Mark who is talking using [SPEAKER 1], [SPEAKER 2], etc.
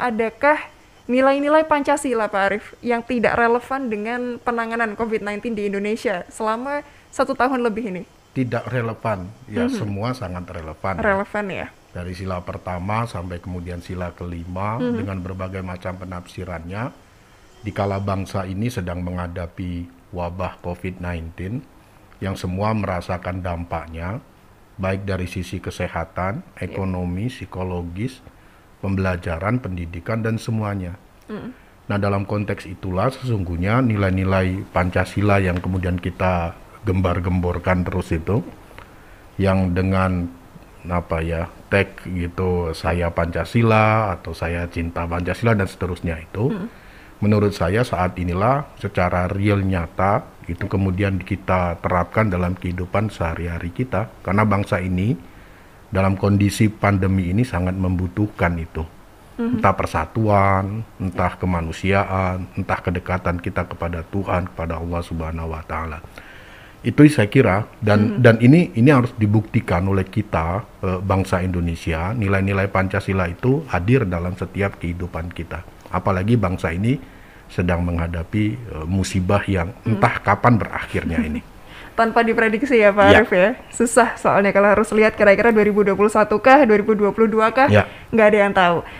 [SPEAKER 1] adakah nilai-nilai Pancasila Pak Arif yang tidak relevan dengan penanganan COVID-19 di Indonesia selama satu tahun lebih ini?
[SPEAKER 2] Tidak relevan, ya mm -hmm. semua sangat relevan. Ya. Relevan ya. Dari sila pertama sampai kemudian sila kelima mm -hmm. dengan berbagai macam penafsirannya, dikala bangsa ini sedang menghadapi wabah COVID-19 yang semua merasakan dampaknya, baik dari sisi kesehatan, iya. ekonomi, psikologis, pembelajaran, pendidikan dan semuanya. Mm. Nah, dalam konteks itulah sesungguhnya nilai-nilai Pancasila yang kemudian kita gembar-gemborkan terus itu yang dengan apa ya, tag gitu saya Pancasila atau saya cinta Pancasila dan seterusnya itu mm. Menurut saya saat inilah secara real nyata itu kemudian kita terapkan dalam kehidupan sehari-hari kita karena bangsa ini dalam kondisi pandemi ini sangat membutuhkan itu. Mm-hmm. Entah persatuan, entah kemanusiaan, entah kedekatan kita kepada Tuhan, kepada Allah Subhanahu wa taala. Itu saya kira dan hmm dan ini ini harus dibuktikan oleh kita eh, bangsa Indonesia, nilai-nilai Pancasila itu hadir dalam setiap kehidupan kita. Apalagi bangsa ini sedang menghadapi eh, musibah yang mm. entah hmm kapan berakhirnya ini.
[SPEAKER 1] tanpa diprediksi ya Pak ya. Arif ya. Susah soalnya kalau harus lihat kira-kira 2021 kah, 2022 kah, nggak ya. nggak ada yang tahu.